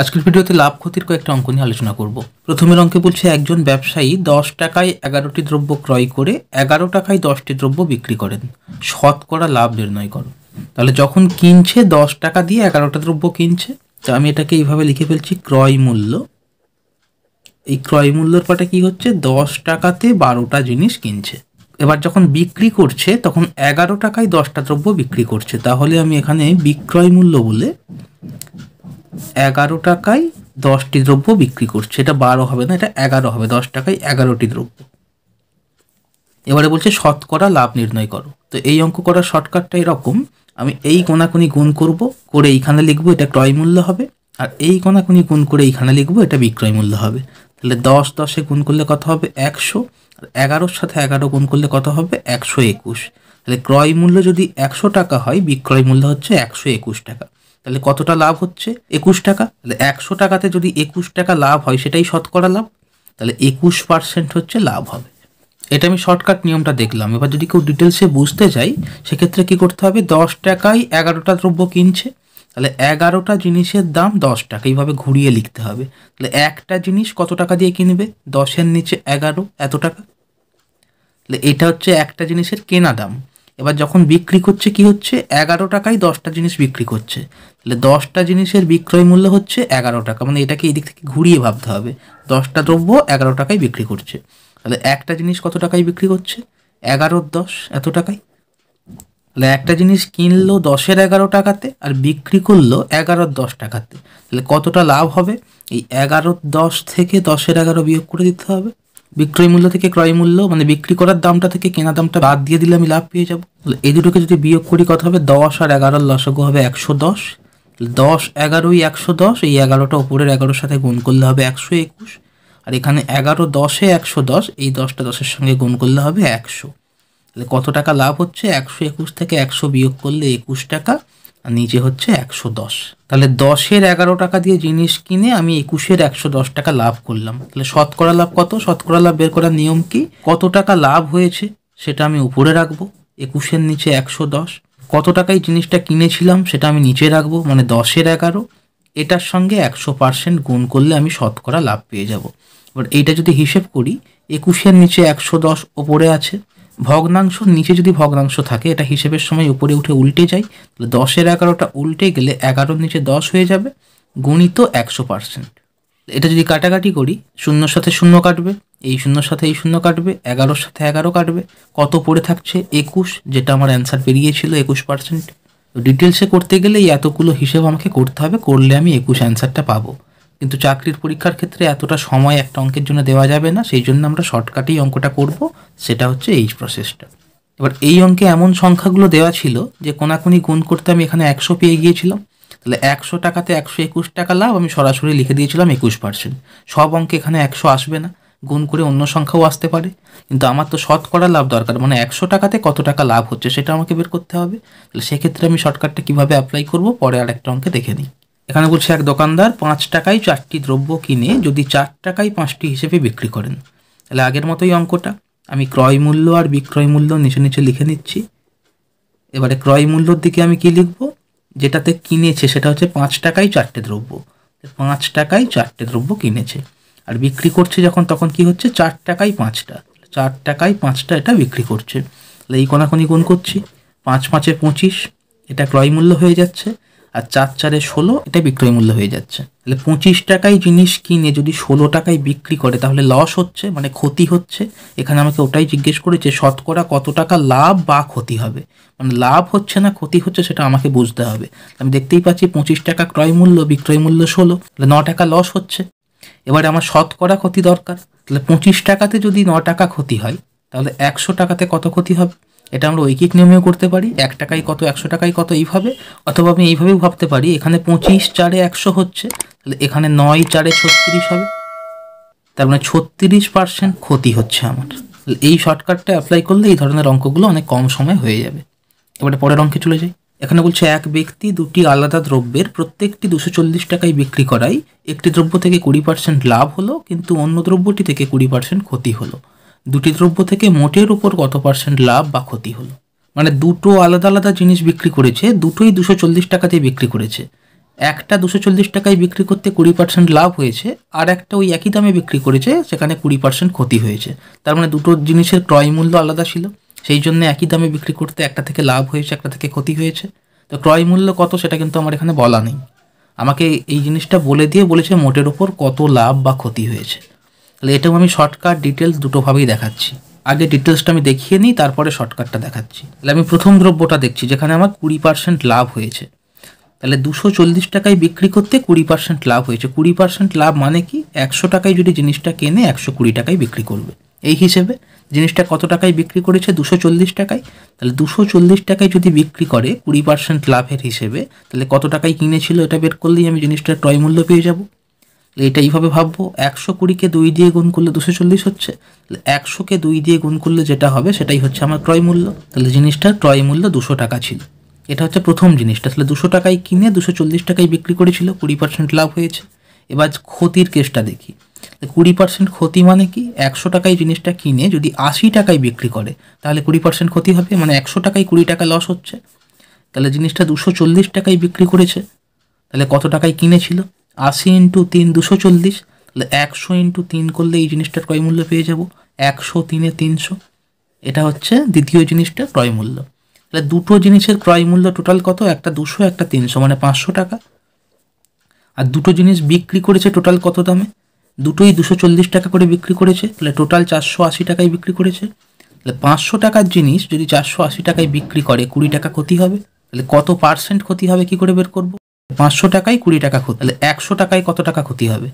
আজকের ভিডিওতে লাভ ক্ষতির কয়েকটা অঙ্ক নিয়ে আলোচনা করব প্রথমের অঙ্কে বলছে একজন ব্যবসায়ী দশ টাকায় এগারোটি দ্রব্য ক্রয় করে এগারো টাকায় দশটি দ্রব্য বিক্রি করেন শতকরা লাভ নির্ণয় করো তাহলে যখন কিনছে দশ টাকা দিয়ে এগারোটা দ্রব্য কিনছে তো আমি এটাকে এইভাবে লিখে ফেলছি ক্রয় মূল্য এই ক্রয় মূল্যর পাটা কি হচ্ছে দশ টাকাতে বারোটা জিনিস কিনছে এবার যখন বিক্রি করছে তখন এগারো টাকায় দশটা দ্রব্য বিক্রি করছে তাহলে আমি এখানে বিক্রয় মূল্য বলে এগারো টাকায় দশটি দ্রব্য বিক্রি করছে এটা বারো হবে না এটা এগারো হবে দশ টাকায় এগারোটি দ্রব্য এবারে বলছে শতকরা লাভ নির্ণয় করো তো এই অঙ্ক করার শর্টকাটটা এরকম আমি এই কোনাকুনি গুণ করব করে এইখানে লিখবো এটা ক্রয় মূল্য হবে আর এই কোনাকুনি গুণ করে এইখানে লিখবো এটা বিক্রয় মূল্য হবে তাহলে দশ দশে গুণ করলে কত হবে একশো আর এগারোর সাথে এগারো গুণ করলে কত হবে একশো একুশ তাহলে ক্রয় মূল্য যদি একশো টাকা হয় বিক্রয় মূল্য হচ্ছে একশো একুশ টাকা তাহলে কতটা লাভ হচ্ছে একুশ টাকা তাহলে একশো টাকাতে যদি একুশ টাকা লাভ হয় সেটাই শতকরা লাভ তাহলে একুশ পার্সেন্ট হচ্ছে লাভ হবে এটা আমি শর্টকাট নিয়মটা দেখলাম এবার যদি কেউ ডিটেলসে বুঝতে চাই সেক্ষেত্রে কি করতে হবে দশ টাকায় এগারোটা দ্রব্য কিনছে তাহলে এগারোটা জিনিসের দাম দশ টাকা এইভাবে ঘুরিয়ে লিখতে হবে তাহলে একটা জিনিস কত টাকা দিয়ে কিনবে দশের নিচে এগারো এত টাকা তাহলে এটা হচ্ছে একটা জিনিসের কেনা দাম এবার যখন বিক্রি করছে কি হচ্ছে এগারো টাকায় দশটা জিনিস বিক্রি করছে তাহলে দশটা জিনিসের বিক্রয় মূল্য হচ্ছে এগারো টাকা মানে এটাকে এই দিক থেকে ঘুরিয়ে ভাবতে হবে দশটা দ্রব্য এগারো টাকায় বিক্রি করছে তাহলে একটা জিনিস কত টাকায় বিক্রি করছে এগারোর দশ এত টাকায় তাহলে একটা জিনিস কিনলো দশের এগারো টাকাতে আর বিক্রি করলো এগারোর দশ টাকাতে তাহলে কতটা লাভ হবে এই এগারোর দশ থেকে দশের এগারো বিয়োগ করে দিতে হবে বিক্রয় মূল্য থেকে ক্রয় মূল্য মানে বিক্রি করার দামটা থেকে কেনা দামটা বাদ দিয়ে দিলে আমি লাভ পেয়ে যাবো এই দুটোকে যদি বিয়োগ করি কত হবে দশ আর এগারোর লসগো হবে একশো দশ দশ এগারোই একশো দশ এই এগারোটা ওপরের এগারোর সাথে গুণ করলে হবে একশো একুশ আর এখানে এগারো দশে একশো দশ এই দশটা দশের সঙ্গে গুণ করলে হবে একশো তাহলে কত টাকা লাভ হচ্ছে একশো একুশ থেকে একশো বিয়োগ করলে একুশ টাকা আর নিচে হচ্ছে একশো দশ তাহলে দশের এগারো টাকা দিয়ে জিনিস কিনে আমি একুশের একশো দশ টাকা লাভ করলাম তাহলে শতকরা লাভ কত শতকরা লাভ বের করার নিয়ম কি কত টাকা লাভ হয়েছে সেটা আমি উপরে রাখবো একুশের নিচে একশো দশ কত টাকায় জিনিসটা কিনেছিলাম সেটা আমি নিচে রাখবো মানে দশের এগারো এটার সঙ্গে একশো পার্সেন্ট গুণ করলে আমি শতকরা লাভ পেয়ে যাব এবার এইটা যদি হিসেব করি একুশের নিচে একশো দশ ওপরে আছে ভগ্নাংশ নিচে যদি ভগ্নাংশ থাকে এটা হিসেবের সময় উপরে উঠে উল্টে যায় তাহলে দশের এগারোটা উল্টে গেলে এগারোর নিচে দশ হয়ে যাবে গণিত একশো পার্সেন্ট এটা যদি কাটাকাটি করি শূন্যর সাথে শূন্য কাটবে এই শূন্যর সাথে এই শূন্য কাটবে এগারোর সাথে এগারো কাটবে কত পড়ে থাকছে একুশ যেটা আমার অ্যান্সার বেরিয়েছিল একুশ পার্সেন্ট ডিটেলসে করতে গেলে এই এতগুলো হিসেব আমাকে করতে হবে করলে আমি একুশ অ্যান্সারটা পাবো কিন্তু চাকরির পরীক্ষার ক্ষেত্রে এতটা সময় একটা অঙ্কের জন্য দেওয়া যাবে না সেই জন্য আমরা শর্টকাটেই অঙ্কটা করব সেটা হচ্ছে এই প্রসেসটা এবার এই অঙ্কে এমন সংখ্যাগুলো দেওয়া ছিল যে কোনাকুনি গুণ করতে আমি এখানে একশো পেয়ে গিয়েছিলাম তাহলে একশো টাকাতে একশো একুশ টাকা লাভ আমি সরাসরি লিখে দিয়েছিলাম একুশ পার্সেন্ট সব অঙ্কে এখানে একশো আসবে না গুণ করে অন্য সংখ্যাও আসতে পারে কিন্তু আমার তো শতকরা লাভ দরকার মানে একশো টাকাতে কত টাকা লাভ হচ্ছে সেটা আমাকে বের করতে হবে তাহলে সেক্ষেত্রে আমি শর্টকাটটা কীভাবে অ্যাপ্লাই করব পরে আর একটা অঙ্কে দেখে নিই এখানে বলছে এক দোকানদার পাঁচ টাকায় চারটি দ্রব্য কিনে যদি চার টাকায় পাঁচটি হিসেবে বিক্রি করেন তাহলে আগের মতোই অঙ্কটা আমি ক্রয় মূল্য আর বিক্রয় মূল্য নিচে নিচে লিখে নিচ্ছি এবারে ক্রয় মূল্যর দিকে আমি কি লিখব যেটাতে কিনেছে সেটা হচ্ছে পাঁচ টাকায় চারটে দ্রব্য পাঁচ টাকায় চারটে দ্রব্য কিনেছে আর বিক্রি করছে যখন তখন কি হচ্ছে চার টাকায় পাঁচটা চার টাকায় পাঁচটা এটা বিক্রি করছে তাহলে এই কোনাকি গুণ করছি পাঁচ পাঁচে পঁচিশ এটা ক্রয় মূল্য হয়ে যাচ্ছে আর চার চারে ষোলো এটা বিক্রয় মূল্য হয়ে যাচ্ছে তাহলে পঁচিশ টাকায় জিনিস কিনে যদি ষোলো টাকায় বিক্রি করে তাহলে লস হচ্ছে মানে ক্ষতি হচ্ছে এখানে আমাকে ওটাই জিজ্ঞেস করেছে শতকরা কত টাকা লাভ বা ক্ষতি হবে মানে লাভ হচ্ছে না ক্ষতি হচ্ছে সেটা আমাকে বুঝতে হবে আমি দেখতেই পাচ্ছি পঁচিশ টাকা ক্রয় মূল্য বিক্রয় মূল্য ষোলো তাহলে ন টাকা লস হচ্ছে এবারে আমার শতকরা ক্ষতি দরকার তাহলে পঁচিশ টাকাতে যদি ন টাকা ক্ষতি হয় তাহলে একশো টাকাতে কত ক্ষতি হবে এটা আমরা ঐকিক নিয়মেও করতে পারি এক টাকায় কত একশো টাকায় কত এইভাবে অথবা আমি এইভাবেও ভাবতে পারি এখানে পঁচিশ চারে একশো হচ্ছে তাহলে এখানে নয় চারে ছত্রিশ হবে তার মানে ছত্রিশ পার্সেন্ট ক্ষতি হচ্ছে আমার এই শর্টকাটটা অ্যাপ্লাই করলে এই ধরনের অঙ্কগুলো অনেক কম সময় হয়ে যাবে এবারে পরের অঙ্কে চলে যাই এখানে বলছে এক ব্যক্তি দুটি আলাদা দ্রব্যের প্রত্যেকটি দুশো চল্লিশ টাকায় বিক্রি করায় একটি দ্রব্য থেকে কুড়ি পার্সেন্ট লাভ হলো কিন্তু অন্য দ্রব্যটি থেকে কুড়ি পার্সেন্ট ক্ষতি হলো দুটি দ্রব্য থেকে মোটের উপর কত পার্সেন্ট লাভ বা ক্ষতি হলো মানে দুটো আলাদা আলাদা জিনিস বিক্রি করেছে দুটোই দুশো চল্লিশ টাকাতে বিক্রি করেছে একটা দুশো চল্লিশ টাকায় বিক্রি করতে কুড়ি পার্সেন্ট লাভ হয়েছে আর একটা ওই একই দামে বিক্রি করেছে সেখানে কুড়ি পার্সেন্ট ক্ষতি হয়েছে তার মানে দুটো জিনিসের ক্রয় মূল্য আলাদা ছিল সেই জন্য একই দামে বিক্রি করতে একটা থেকে লাভ হয়েছে একটা থেকে ক্ষতি হয়েছে তো ক্রয় মূল্য কত সেটা কিন্তু আমার এখানে বলা নেই আমাকে এই জিনিসটা বলে দিয়ে বলেছে মোটের ওপর কত লাভ বা ক্ষতি হয়েছে তাহলে এটাও আমি শর্টকাট ডিটেলস দুটোভাবেই দেখাচ্ছি আগে ডিটেলসটা আমি দেখিয়ে নিই তারপরে শর্টকাটটা দেখাচ্ছি তাহলে আমি প্রথম দ্রব্যটা দেখছি যেখানে আমার কুড়ি পার্সেন্ট লাভ হয়েছে তাহলে দুশো চল্লিশ টাকায় বিক্রি করতে কুড়ি পার্সেন্ট লাভ হয়েছে কুড়ি পার্সেন্ট লাভ মানে কি একশো টাকায় যদি জিনিসটা কেনে একশো কুড়ি টাকায় বিক্রি করবে এই হিসেবে জিনিসটা কত টাকায় বিক্রি করেছে দুশো চল্লিশ টাকায় তাহলে দুশো চল্লিশ টাকায় যদি বিক্রি করে কুড়ি পার্সেন্ট লাভের হিসেবে তাহলে কত টাকায় কিনেছিল এটা বের করলেই আমি জিনিসটার ক্রয় মূল্য পেয়ে যাবো এটা এইভাবে ভাববো একশো কুড়িকে দুই দিয়ে গুণ করলে দুশো চল্লিশ হচ্ছে তাহলে একশোকে দুই দিয়ে গুণ করলে যেটা হবে সেটাই হচ্ছে আমার ক্রয় মূল্য তাহলে জিনিসটার ক্রয় মূল্য দুশো টাকা ছিল এটা হচ্ছে প্রথম জিনিসটা তাহলে দুশো টাকায় কিনে দুশো চল্লিশ টাকায় বিক্রি করেছিল কুড়ি পার্সেন্ট লাভ হয়েছে এবার ক্ষতির কেসটা দেখি কুড়ি পার্সেন্ট ক্ষতি মানে কি একশো টাকায় জিনিসটা কিনে যদি আশি টাকায় বিক্রি করে তাহলে কুড়ি পার্সেন্ট ক্ষতি হবে মানে একশো টাকায় কুড়ি টাকা লস হচ্ছে তাহলে জিনিসটা দুশো চল্লিশ টাকায় বিক্রি করেছে তাহলে কত টাকায় কিনেছিল আশি ইন্টু তিন দুশো চল্লিশ তাহলে একশো ইন্টু তিন করলে এই জিনিসটার ক্রয় মূল্য পেয়ে যাব একশো তিনে তিনশো এটা হচ্ছে দ্বিতীয় জিনিসটা ক্রয় মূল্য তাহলে দুটো জিনিসের ক্রয় মূল্য টোটাল কত একটা দুশো একটা তিনশো মানে পাঁচশো টাকা আর দুটো জিনিস বিক্রি করেছে টোটাল কত দামে দুটোই দুশো চল্লিশ টাকা করে বিক্রি করেছে তাহলে টোটাল চারশো আশি টাকায় বিক্রি করেছে তাহলে পাঁচশো টাকার জিনিস যদি চারশো আশি টাকায় বিক্রি করে কুড়ি টাকা ক্ষতি হবে তাহলে কত পার্সেন্ট ক্ষতি হবে কি করে বের করবো পাঁচশো টাকায় কুড়ি টাকা ক্ষতি তাহলে একশো টাকায় কত টাকা ক্ষতি হবে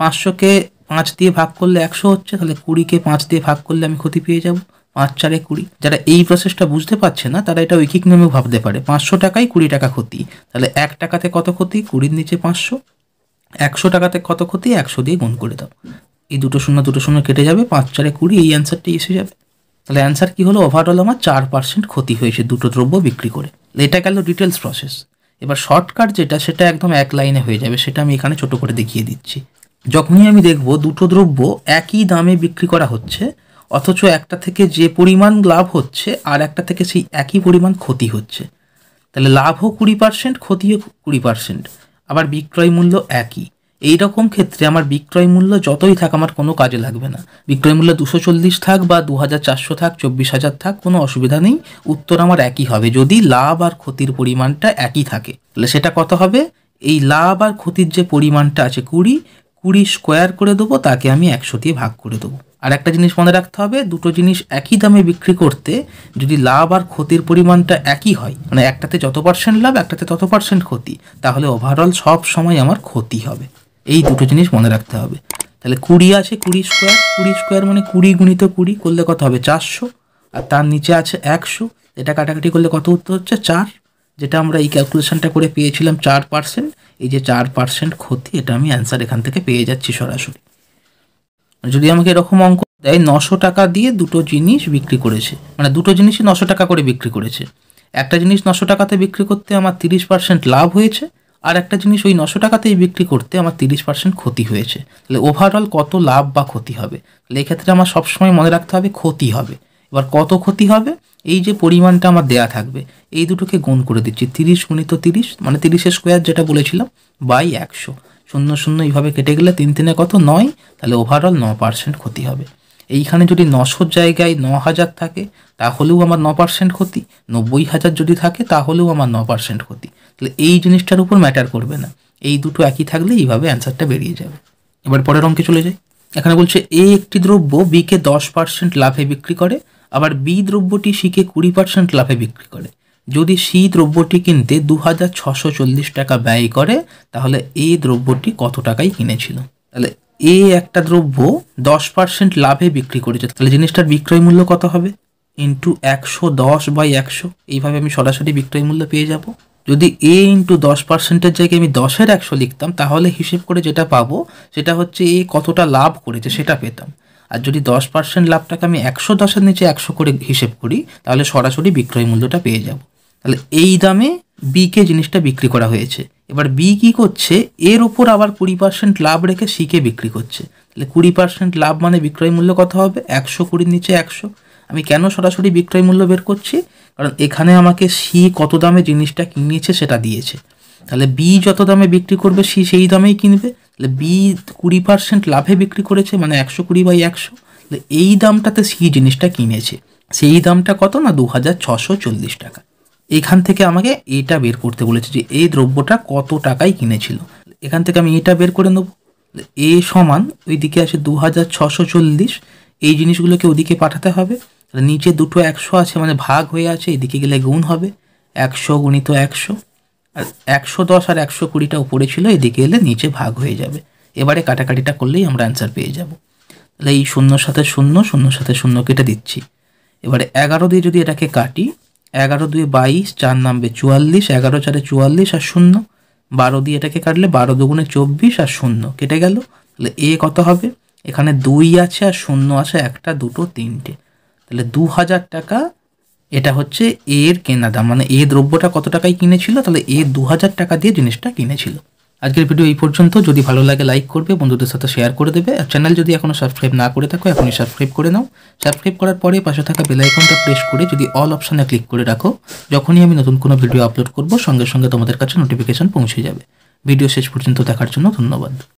পাঁচশোকে পাঁচ দিয়ে ভাগ করলে একশো হচ্ছে তাহলে কুড়িকে পাঁচ দিয়ে ভাগ করলে আমি ক্ষতি পেয়ে যাব পাঁচ চারে কুড়ি যারা এই প্রসেসটা বুঝতে পারছে না তারা এটা ঐকিক নিয়মেও ভাবতে পারে পাঁচশো টাকায় কুড়ি টাকা ক্ষতি তাহলে এক টাকাতে কত ক্ষতি কুড়ির নিচে পাঁচশো একশো টাকাতে কত ক্ষতি একশো দিয়ে গুণ করে দাও এই দুটো শূন্য দুটো শূন্য কেটে যাবে পাঁচ চারে কুড়ি এই অ্যান্সারটি এসে যাবে তাহলে অ্যান্সার কী হলো ওভারঅল আমার চার পার্সেন্ট ক্ষতি হয়েছে দুটো দ্রব্য বিক্রি করে এটা গেল ডিটেলস প্রসেস এবার শর্টকাট যেটা সেটা একদম এক লাইনে হয়ে যাবে সেটা আমি এখানে ছোট করে দেখিয়ে দিচ্ছি যখনই আমি দেখব দুটো দ্রব্য একই দামে বিক্রি করা হচ্ছে অথচ একটা থেকে যে পরিমাণ লাভ হচ্ছে আর একটা থেকে সেই একই পরিমাণ ক্ষতি হচ্ছে তাহলে লাভও কুড়ি পার্সেন্ট ক্ষতিও কুড়ি পার্সেন্ট আবার বিক্রয় মূল্য একই এই রকম ক্ষেত্রে আমার বিক্রয় মূল্য যতই থাক আমার কোনো কাজে লাগবে না বিক্রয় মূল্য দুশো চল্লিশ থাক বা দু হাজার চারশো থাক চব্বিশ হাজার থাক কোনো অসুবিধা নেই উত্তর আমার একই হবে যদি লাভ আর ক্ষতির পরিমাণটা একই থাকে তাহলে সেটা কত হবে এই লাভ আর ক্ষতির যে পরিমাণটা আছে কুড়ি কুড়ি স্কোয়ার করে দেবো তাকে আমি একশো দিয়ে ভাগ করে দেবো আর একটা জিনিস মনে রাখতে হবে দুটো জিনিস একই দামে বিক্রি করতে যদি লাভ আর ক্ষতির পরিমাণটা একই হয় মানে একটাতে যত পার্সেন্ট লাভ একটাতে তত পার্সেন্ট ক্ষতি তাহলে ওভারঅল সব সময় আমার ক্ষতি হবে এই দুটো জিনিস মনে রাখতে হবে তাহলে কুড়ি আছে কুড়ি স্কোয়ার কুড়ি স্কোয়ার মানে কুড়ি গুণিত কুড়ি করলে কত হবে চারশো আর তার নিচে আছে একশো এটা কাটাকাটি করলে কত উত্তর হচ্ছে চার যেটা আমরা এই ক্যালকুলেশনটা করে পেয়েছিলাম চার পার্সেন্ট এই যে চার পার্সেন্ট ক্ষতি এটা আমি অ্যান্সার এখান থেকে পেয়ে যাচ্ছি সরাসরি যদি আমাকে এরকম অঙ্ক দেয় নশো টাকা দিয়ে দুটো জিনিস বিক্রি করেছে মানে দুটো জিনিসই নশো টাকা করে বিক্রি করেছে একটা জিনিস নশো টাকাতে বিক্রি করতে আমার তিরিশ পার্সেন্ট লাভ হয়েছে আর একটা জিনিস ওই নশো টাকাতেই বিক্রি করতে আমার তিরিশ পার্সেন্ট ক্ষতি হয়েছে তাহলে ওভারঅল কত লাভ বা ক্ষতি হবে তাহলে এক্ষেত্রে আমার সবসময় মনে রাখতে হবে ক্ষতি হবে এবার কত ক্ষতি হবে এই যে পরিমাণটা আমার দেয়া থাকবে এই দুটোকে গুণ করে দিচ্ছি তিরিশ গুণিত তিরিশ মানে তিরিশের স্কোয়ার যেটা বলেছিলাম বাই একশো শূন্য শূন্য এইভাবে কেটে গেলে তিন তিনে কত নয় তাহলে ওভারঅল ন পার্সেন্ট ক্ষতি হবে এইখানে যদি নশোর জায়গায় ন হাজার থাকে তাহলেও আমার ন পার্সেন্ট ক্ষতি নব্বই হাজার যদি থাকে তাহলেও আমার ন পার্সেন্ট ক্ষতি তাহলে এই জিনিসটার উপর ম্যাটার করবে না এই দুটো একই থাকলে এইভাবে অ্যান্সারটা বেরিয়ে যাবে এবার পরের অঙ্কে চলে যাই এখানে বলছে এ একটি দ্রব্য বিকে দশ পার্সেন্ট লাভে বিক্রি করে আবার বি দ্রব্যটি সিকে কুড়ি পার্সেন্ট লাভে বিক্রি করে যদি সি দ্রব্যটি কিনতে দু হাজার ছশো চল্লিশ টাকা ব্যয় করে তাহলে এ দ্রব্যটি কত টাকায় কিনেছিল তাহলে এ একটা দ্রব্য দশ পার্সেন্ট লাভে বিক্রি করেছে তাহলে জিনিসটার বিক্রয় মূল্য কত হবে ইন্টু একশো দশ বাই একশো এইভাবে আমি সরাসরি বিক্রয় মূল্য পেয়ে যাব যদি এ ইন্টু দশ পার্সেন্টের জায়গায় আমি দশের একশো লিখতাম তাহলে হিসেব করে যেটা পাবো সেটা হচ্ছে এ কতটা লাভ করেছে সেটা পেতাম আর যদি দশ পার্সেন্ট লাভটাকে আমি একশো দশের নিচে একশো করে হিসেব করি তাহলে সরাসরি বিক্রয় মূল্যটা পেয়ে যাব তাহলে এই দামে বিকে জিনিসটা বিক্রি করা হয়েছে এবার বি কি করছে এর ওপর আবার কুড়ি পার্সেন্ট লাভ রেখে সিকে বিক্রি করছে তাহলে কুড়ি পার্সেন্ট লাভ মানে বিক্রয় মূল্য কত হবে একশো কুড়ির নিচে একশো আমি কেন সরাসরি বিক্রয় মূল্য বের করছি কারণ এখানে আমাকে সি কত দামে জিনিসটা কিনিয়েছে সেটা দিয়েছে তাহলে বি যত দামে বিক্রি করবে সি সেই দামেই কিনবে তাহলে বি কুড়ি পার্সেন্ট লাভে বিক্রি করেছে মানে একশো কুড়ি বাই একশো তাহলে এই দামটাতে সি জিনিসটা কিনেছে সেই দামটা কত না দু হাজার ছশো চল্লিশ টাকা এখান থেকে আমাকে এটা বের করতে বলেছে যে এই দ্রব্যটা কত টাকায় কিনেছিল এখান থেকে আমি এটা বের করে নেব এ সমান ওইদিকে আছে দু হাজার ছশো চল্লিশ এই জিনিসগুলোকে ওদিকে পাঠাতে হবে নিচে দুটো একশো আছে মানে ভাগ হয়ে আছে এদিকে গেলে গুণ হবে একশো গুণিত একশো আর একশো দশ আর একশো কুড়িটা উপরে ছিল এদিকে এলে নিচে ভাগ হয়ে যাবে এবারে কাটাকাটিটা করলেই আমরা অ্যান্সার পেয়ে যাব তাহলে এই শূন্য সাথে শূন্য শূন্য সাথে শূন্য কেটে দিচ্ছি এবারে এগারো দিয়ে যদি এটাকে কাটি এগারো দুয়ে বাইশ চার নামবে চুয়াল্লিশ এগারো চারে চুয়াল্লিশ আর শূন্য বারো দিয়ে এটাকে কাটলে বারো দুগুণে চব্বিশ আর শূন্য কেটে গেল তাহলে এ কত হবে এখানে দুই আছে আর শূন্য আছে একটা দুটো তিনটে তাহলে দু হাজার টাকা এটা হচ্ছে এর কেনা দাম মানে এ দ্রব্যটা কত টাকায় কিনেছিল তাহলে এ দু হাজার টাকা দিয়ে জিনিসটা কিনেছিল আজকের ভিডিও এই পর্যন্ত যদি ভালো লাগে লাইক করবে বন্ধুদের সাথে শেয়ার করে দেবে আর চ্যানেল যদি এখনও সাবস্ক্রাইব না করে থাকো এখনই সাবস্ক্রাইব করে নাও সাবস্ক্রাইব করার পরে পাশে থাকা বেলাইকনটা প্রেস করে যদি অল অপশানে ক্লিক করে রাখো যখনই আমি নতুন কোনো ভিডিও আপলোড করব সঙ্গে সঙ্গে তোমাদের কাছে নোটিফিকেশান পৌঁছে যাবে ভিডিও শেষ পর্যন্ত দেখার জন্য ধন্যবাদ